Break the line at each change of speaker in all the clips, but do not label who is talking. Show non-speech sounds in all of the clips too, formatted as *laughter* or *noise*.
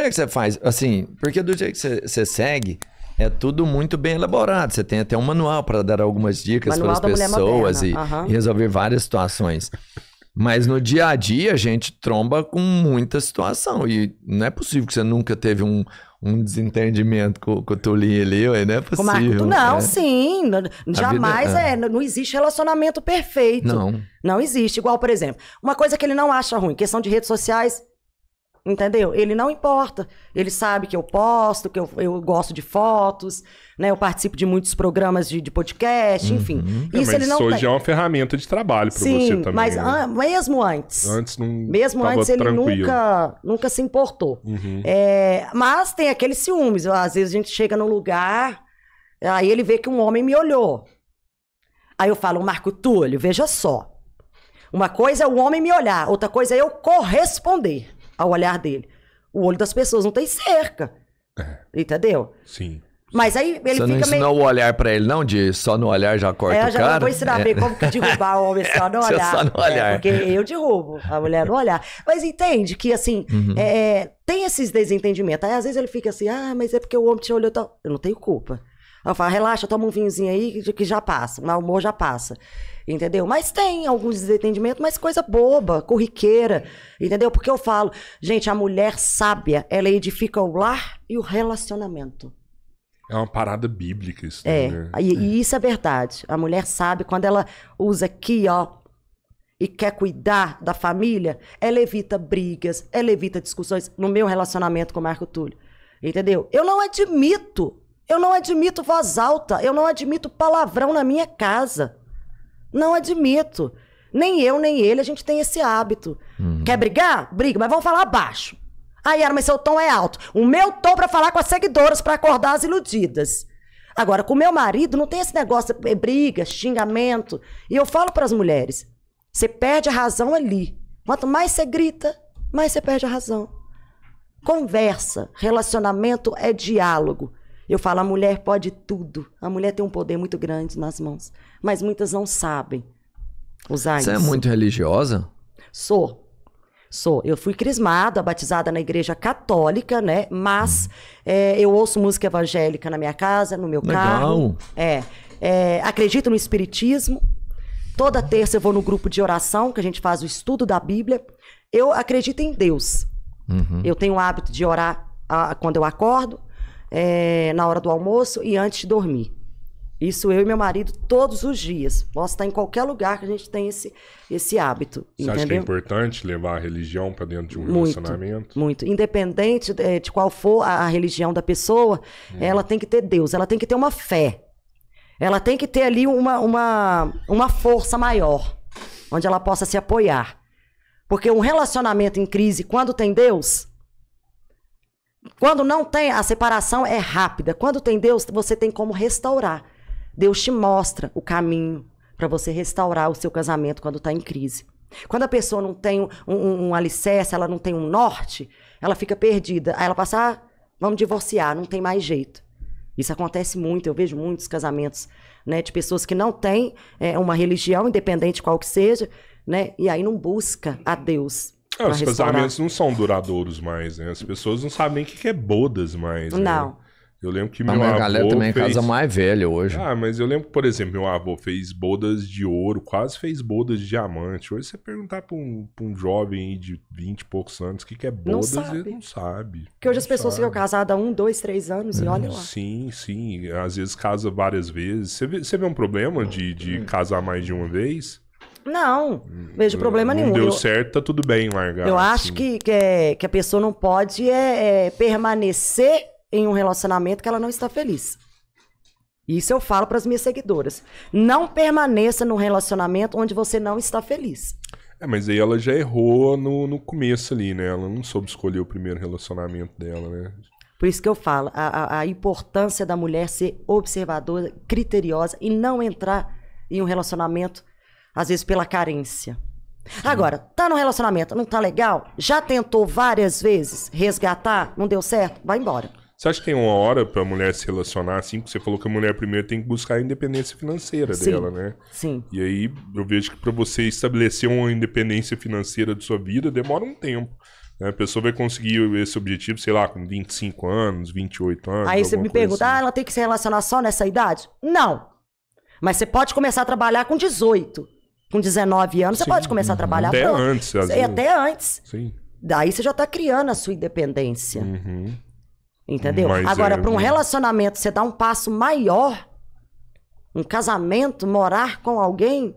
Como é que você faz? Assim, porque do jeito que você, você segue, é tudo muito bem elaborado. Você tem até um manual para dar algumas dicas para as pessoas e, uhum. e resolver várias situações. Mas no dia a dia a gente tromba com muita situação. E não é possível que você nunca teve um, um desentendimento com, com o Tulinho ali, não é possível. Marco, né? não, é.
sim. jamais vida, é. é. Não existe relacionamento perfeito. Não. Não existe. Igual, por exemplo, uma coisa que ele não acha ruim, questão de redes sociais, Entendeu? Ele não importa. Ele sabe que eu posto, que eu, eu gosto de fotos, né? Eu participo de muitos programas de, de podcast, uhum. enfim. É, Isso mas ele não hoje tem. é
uma ferramenta de trabalho para você também. Mas né? an
mesmo antes. Antes
não. Mesmo antes ele nunca,
nunca se importou. Uhum. É, mas tem aqueles ciúmes. Às vezes a gente chega num lugar, aí ele vê que um homem me olhou. Aí eu falo, Marco Túlio, veja só. Uma coisa é o homem me olhar, outra coisa é eu corresponder ao olhar dele. O olho das pessoas não tem cerca. É. Entendeu? Sim. Mas aí ele
Você não ensinou meio... o olhar pra
ele, não? De só no olhar já corta é, eu já o cara? Eu vou ensinar é. bem como que
derrubar o homem *laughs* só no é, olhar. só no é, olhar. É, porque eu derrubo a mulher no olhar. Mas entende que, assim, uhum. é, tem esses desentendimentos. Aí às vezes ele fica assim, ah, mas é porque o homem te olhou tal. Eu não tenho culpa. Ela fala, relaxa, toma um vinhozinho aí que já passa, o mau humor já passa. Entendeu? Mas tem alguns desentendimentos, mas coisa boba, corriqueira, entendeu? Porque eu falo, gente, a mulher sábia, ela edifica o lar e o relacionamento.
É uma parada bíblica isso. É, né?
e, é. e isso é verdade. A mulher sabe quando ela usa aqui, ó, e quer cuidar da família, ela evita brigas, ela evita discussões no meu relacionamento com o Marco Túlio. Entendeu? Eu não admito eu não admito voz alta, eu não admito palavrão na minha casa. Não admito. Nem eu, nem ele, a gente tem esse hábito. Uhum. Quer brigar? Briga, mas vamos falar baixo. Aí, ah, mas seu tom é alto. O meu tom para falar com as seguidoras, para acordar as iludidas. Agora, com meu marido, não tem esse negócio de é briga, xingamento. E eu falo para as mulheres: você perde a razão ali. Quanto mais você grita, mais você perde a razão. Conversa, relacionamento é diálogo. Eu falo, a mulher pode tudo. A mulher tem um poder muito grande nas mãos. Mas muitas não sabem usar Você é isso. Você é muito
religiosa?
Sou. Sou. Eu fui crismada, batizada na igreja católica, né? Mas é, eu ouço música evangélica na minha casa, no meu Legal. carro. É, é. Acredito no espiritismo. Toda terça eu vou no grupo de oração, que a gente faz o estudo da Bíblia. Eu acredito em Deus. Uhum. Eu tenho o hábito de orar a, ah, quando eu acordo é, na hora do almoço e antes de dormir. Isso eu e meu marido todos os dias. Posso estar em qualquer lugar que a gente tem esse, esse hábito. Você entendeu? acha que é
importante levar a religião para dentro de um muito, relacionamento?
Muito. Independente de, é, de qual for a, a, religião da pessoa, hum. ela tem que ter Deus, ela tem que ter uma fé. Ela tem que ter ali uma, uma, uma força maior, onde ela possa se apoiar. Porque um relacionamento em crise, quando tem Deus, quando não tem, a separação é rápida. Quando tem Deus, você tem como restaurar. Deus te mostra o caminho para você restaurar o seu casamento quando está em crise. Quando a pessoa não tem um, um, um, alicerce, ela não tem um norte, ela fica perdida. Aí ela passa, ah, vamos divorciar, não tem mais jeito. Isso acontece muito, eu vejo muitos casamentos né, de pessoas que não têm é, uma religião, independente qual que seja, né, e aí não busca a Deus. É, os restaurar. casamentos
não são duradouros mais, né? As pessoas não sabem nem o que é bodas mais. Né? Não. Né? Eu lembro que meu avô. A galera também é fez... casa mais velha hoje. Ah, mas eu lembro, por exemplo, meu avô fez bodas de ouro, quase fez bodas de diamante. Hoje, você perguntar pra um, pra um jovem de 20 e poucos anos o que, que é bodas, não ele não sabe. Porque hoje as pessoas sabe.
ficam casadas há um, dois, três anos e hum, olha lá.
Sim, sim. Às vezes casa várias vezes. Você vê, você vê um problema de, de hum. casar mais de uma vez?
Não, não hum, vejo hum, problema não hum. nenhum. Deu
certo, tá tudo bem largar. Eu assim. acho que,
que, é, que, a pessoa não pode é, é, permanecer em um relacionamento que ela não está feliz. Isso eu falo para as minhas seguidoras. Não permaneça num relacionamento onde você não está feliz.
É, mas aí ela já errou no, no começo ali, né? Ela não soube escolher o primeiro relacionamento dela, né?
Por isso que eu falo, a, a importância da mulher ser observadora, criteriosa e não entrar em um relacionamento às vezes pela carência. Agora, tá no relacionamento, não tá legal? Já tentou várias vezes resgatar, não deu certo? Vai embora.
Você acha que tem uma hora pra mulher se relacionar assim? Porque você falou que a mulher primeiro tem que buscar a independência financeira sim, dela, né? Sim. E aí eu vejo que pra você estabelecer uma independência financeira de sua vida demora um tempo. Né? A pessoa vai conseguir esse objetivo, sei lá, com 25 anos, 28 anos. Aí você me pergunta,
assim. ah, ela tem que se relacionar só nessa idade? Não. Mas você pode começar a trabalhar com 18 com 19 anos, Sim. você pode começar a uhum. trabalhar. Até antes. Às vezes. Até antes. Sim. Daí você já está criando a sua independência. Uhum. Entendeu? Mas Agora, é... para um relacionamento, você dá um passo maior, um casamento, morar com alguém,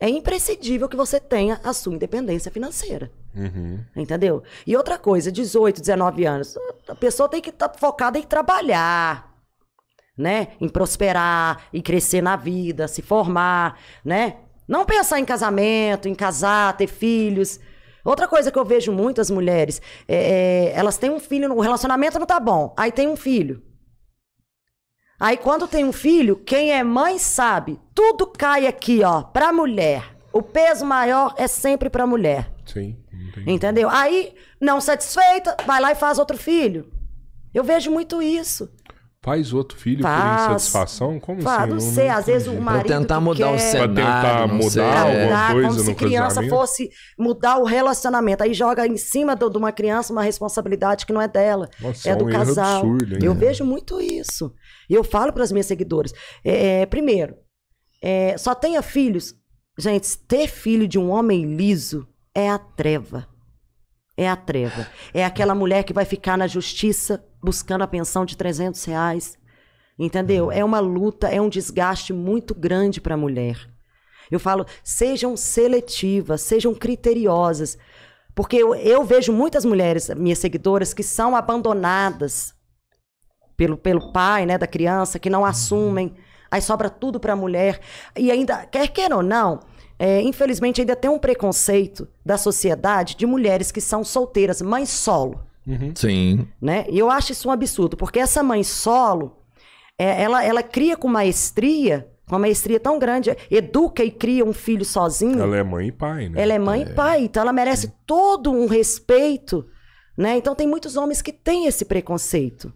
é imprescindível que você tenha a sua independência financeira. Uhum. Entendeu? E outra coisa, 18, 19 anos, a pessoa tem que estar tá focada em trabalhar, né? Em prosperar, em crescer na vida, se formar, né? Não pensar em casamento, em casar, ter filhos. Outra coisa que eu vejo muitas mulheres, é, é, elas têm um filho, o relacionamento não tá bom, aí tem um filho. Aí quando tem um filho, quem é mãe sabe, tudo cai aqui, ó, pra mulher. O peso maior é sempre pra mulher. Sim. Entendi. Entendeu? Aí, não satisfeita, vai lá e faz outro filho. Eu vejo muito isso.
Faz outro filho Faz. por insatisfação? Como Faz, assim? Não, não sei, às vezes o marido. Pra tentar mudar quer, o cenário. Pra tentar mudar sei, alguma é. coisa como no se criança
fosse mudar o relacionamento. Aí joga em cima de uma criança uma responsabilidade que não é dela. Nossa, é, é do casal. casal. Absurdo, hein? Eu vejo muito isso. E eu falo para as minhas seguidoras: é, é, primeiro, é, só tenha filhos. Gente, ter filho de um homem liso é a treva. É a treva. É aquela mulher que vai ficar na justiça buscando a pensão de 300 reais. Entendeu? Uhum. É uma luta, é um desgaste muito grande para a mulher. Eu falo, sejam seletivas, sejam criteriosas. Porque eu, eu, vejo muitas mulheres, minhas seguidoras, que são abandonadas pelo, pelo pai né, da criança, que não uhum. assumem. Aí sobra tudo para a mulher. E ainda, quer queira ou não, é, infelizmente ainda tem um preconceito da sociedade de mulheres que são solteiras, mães solo.
Uhum. Sim.
Né? E eu acho isso um absurdo, porque essa mãe solo, é, ela, ela cria com maestria, com uma maestria tão grande, educa e cria um filho sozinho. Ela
é mãe e pai, né?
Ela é mãe é. e pai, então ela merece todo um respeito, né? Então tem muitos homens que têm esse preconceito.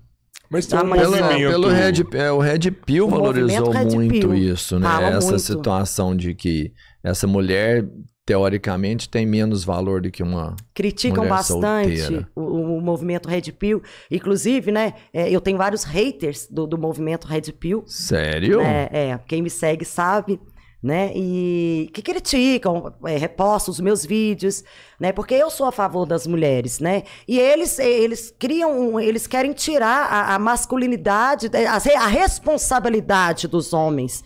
Mas tem um pelo, pelo Red,
é, o Red Pill o valorizou Red muito Pill isso, né? Essa muito. situação de que essa mulher teoricamente tem menos valor do que uma criticam bastante solteira.
o, movimento Red Pill. Inclusive, né, é, eu tenho vários haters do, do movimento Red Pill.
Sério? É,
é, quem me segue sabe né? E que criticam, é, repostam os meus vídeos, né? Porque eu sou a favor das mulheres, né? E eles, eles criam, eles querem tirar a, a masculinidade, a, a responsabilidade dos homens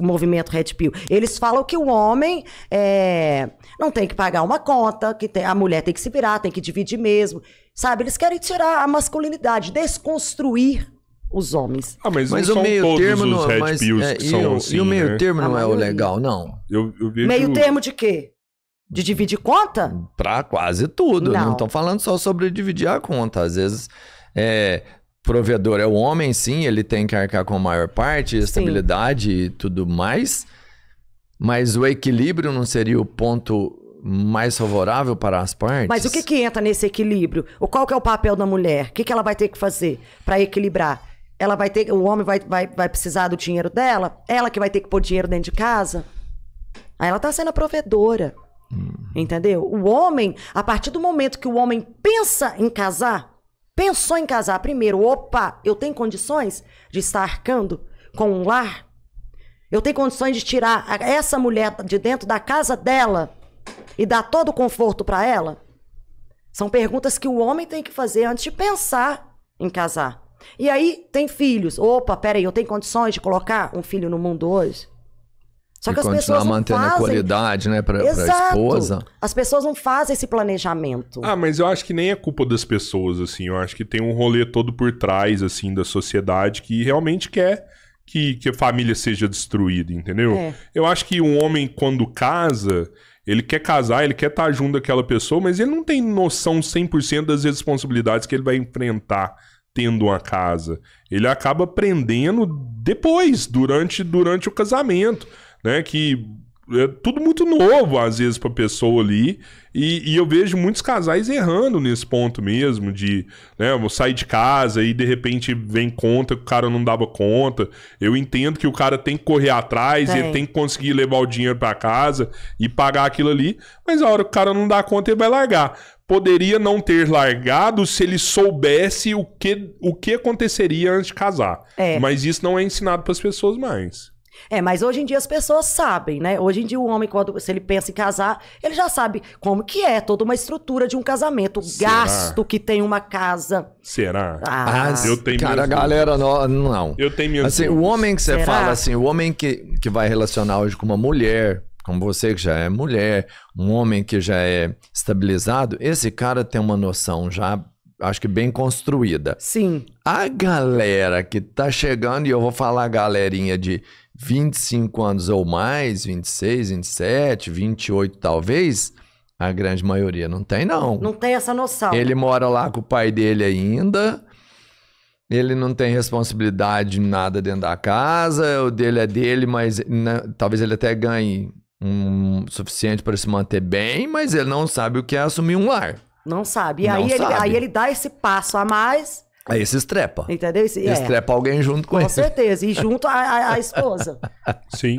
o movimento Red Pill. Eles falam que o homem é, não tem que pagar uma conta, que tem, a mulher tem que se virar, tem que dividir mesmo. Sabe? Eles querem tirar a masculinidade, desconstruir os homens. Ah,
mas, mas o meio termo não, é, o,
assim, e o meio né? termo não é o legal, não. Eu, eu vejo... Meio termo de quê? De dividir conta? Pra quase tudo. Não estão falando só sobre dividir a conta. Às vezes, é, provedor é o homem, sim, ele tem que arcar com a maior parte, estabilidade sim. e tudo mais. Mas o equilíbrio não seria o ponto mais favorável para as partes? Mas o que,
que entra nesse equilíbrio? O qual que é o papel da mulher? O que, que ela vai ter que fazer para equilibrar? Ela vai ter, o homem vai, vai, vai precisar do dinheiro dela? Ela que vai ter que pôr dinheiro dentro de casa? Aí ela está sendo a provedora. Hum. Entendeu? O homem, a partir do momento que o homem pensa em casar, Pensou em casar primeiro? Opa, eu tenho condições de estar arcando com um lar? Eu tenho condições de tirar essa mulher de dentro da casa dela e dar todo o conforto para ela? São perguntas que o homem tem que fazer antes de pensar em casar. E aí tem filhos. Opa, peraí, eu tenho condições de colocar um filho no mundo hoje? Só e que as pessoas não mantendo fazem... a
qualidade, né, para a esposa.
As pessoas não fazem esse planejamento.
Ah, mas eu acho que nem é culpa das pessoas assim. Eu acho que tem um rolê todo por trás assim da sociedade que realmente quer que, que a família seja destruída, entendeu? É. Eu acho que um homem quando casa, ele quer casar, ele quer estar junto daquela pessoa, mas ele não tem noção 100% das responsabilidades que ele vai enfrentar tendo uma casa. Ele acaba prendendo depois, durante durante o casamento né? Que é tudo muito novo, às vezes, pra pessoa ali. E, e, eu vejo muitos casais errando nesse ponto mesmo, de, né, eu sair de casa e de repente vem conta que o cara não dava conta. Eu entendo que o cara tem que correr atrás, tem. ele tem que conseguir levar o dinheiro para casa e pagar aquilo ali, mas a hora que o cara não dá conta, ele vai largar. Poderia não ter largado se ele soubesse o que, o que aconteceria antes de casar. É. Mas isso não é ensinado para as pessoas mais.
É, mas hoje em dia as pessoas sabem, né? Hoje em dia o homem, quando se ele pensa em casar, ele já sabe como que é toda uma estrutura de um casamento, o Será? gasto que tem uma casa.
Será? Ah, eu tenho cara, mesmo. galera, não, não. Eu tenho minhas Assim, o homem que você Será? fala, assim, o homem que, que vai relacionar hoje com uma mulher, como você que já é mulher, um homem que já é estabilizado, esse cara tem uma noção já acho que bem construída. Sim. A galera que tá chegando, e eu vou falar a galerinha de 25 anos ou mais, 26, 27, 28 talvez, a grande maioria não tem, não. Não
tem essa noção. Ele
mora lá com o pai dele ainda. Ele não tem responsabilidade nada dentro da casa. O dele é dele, mas né, talvez ele até ganhe um suficiente para se manter bem, mas ele não sabe o que é assumir um lar. Não
sabe. E não aí, sabe. Ele, aí ele dá esse passo a mais
Aí se estrepa.
Entendeu? Esse, é. Estrepa
alguém junto com, com ele. Com certeza.
E junto a, a, a *laughs* esposa.
Sim.